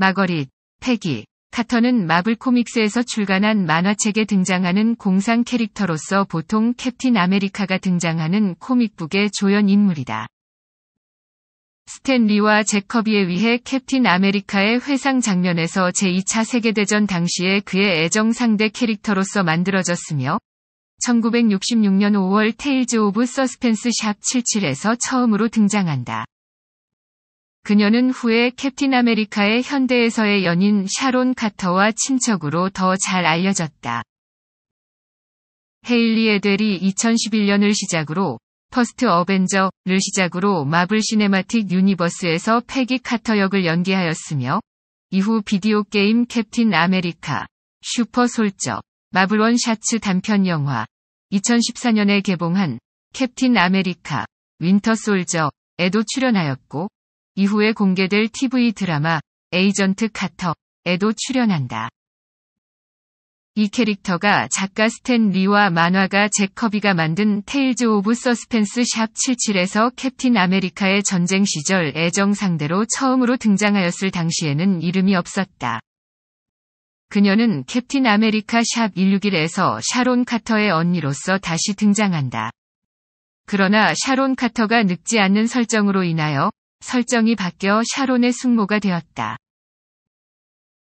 마거릿, 패기, 카터는 마블 코믹스에서 출간한 만화책에 등장하는 공상 캐릭터로서 보통 캡틴 아메리카가 등장하는 코믹북의 조연 인물이다. 스탠리와 제커비에 의해 캡틴 아메리카의 회상 장면에서 제2차 세계대전 당시에 그의 애정 상대 캐릭터로서 만들어졌으며 1966년 5월 테일즈 오브 서스펜스 샵 77에서 처음으로 등장한다. 그녀는 후에 캡틴 아메리카의 현대에서의 연인 샤론 카터와 친척으로 더 잘 알려졌다. 헤일리 에델이 2011년을 시작으로 퍼스트 어벤저를 시작으로 마블 시네마틱 유니버스에서 패기 카터 역을 연기하였으며 이후 비디오 게임 캡틴 아메리카, 슈퍼 솔저, 마블원 샤츠 단편 영화, 2014년에 개봉한 캡틴 아메리카, 윈터 솔저에도 출연하였고 이후에 공개될 TV 드라마 에이전트 카터에도 출연한다. 이 캐릭터가 작가 스탠 리와 만화가 제커비가 만든 테일즈 오브 서스펜스 샵 77에서 캡틴 아메리카의 전쟁 시절 애정 상대로 처음으로 등장하였을 당시에는 이름이 없었다. 그녀는 캡틴 아메리카 샵 161에서 샤론 카터의 언니로서 다시 등장한다. 그러나 샤론 카터가 늙지 않는 설정으로 인하여 설정이 바뀌어 샤론의 숙모가 되었다.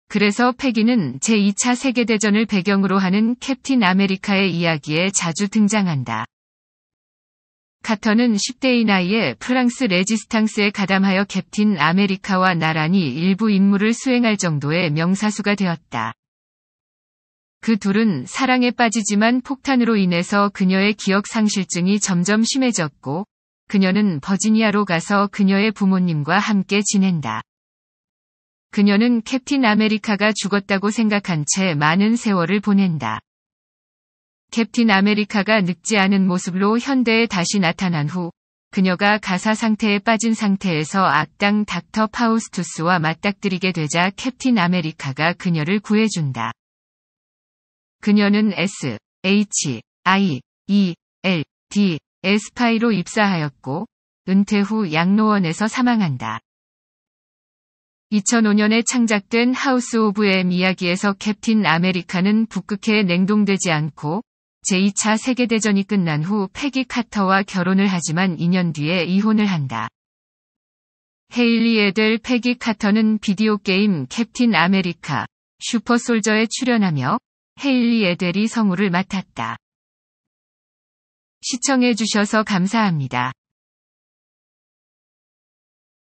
그래서 패기는 제2차 세계대전을 배경으로 하는 캡틴 아메리카의 이야기에 자주 등장한다. 카터는 10대의 나이에 프랑스 레지스탕스에 가담하여 캡틴 아메리카와 나란히 일부 임무를 수행할 정도의 명사수가 되었다. 그 둘은 사랑에 빠지지만 폭탄으로 인해서 그녀의 기억 상실증이 점점 심해졌고 그녀는 버지니아로 가서 그녀의 부모님과 함께 지낸다. 그녀는 캡틴 아메리카가 죽었다고 생각한 채 많은 세월을 보낸다. 캡틴 아메리카가 늙지 않은 모습으로 현대에 다시 나타난 후 그녀가 가사 상태에 빠진 상태에서 악당 닥터 파우스투스와 맞닥뜨리게 되자 캡틴 아메리카가 그녀를 구해준다. 그녀는 S, H, I, E, L, D, 에스파이로 입사하였고 은퇴 후 양로원에서 사망한다. 2005년에 창작된 하우스 오브 엠 이야기에서 캡틴 아메리카는 북극해 냉동되지 않고 제2차 세계대전이 끝난 후 패기 카터와 결혼을 하지만 2년 뒤에 이혼을 한다. 헤일리 애델 패기 카터는 비디오 게임 캡틴 아메리카 슈퍼솔저에 출연하며 헤일리 애델이 성우를 맡았다. 시청해주셔서 감사합니다.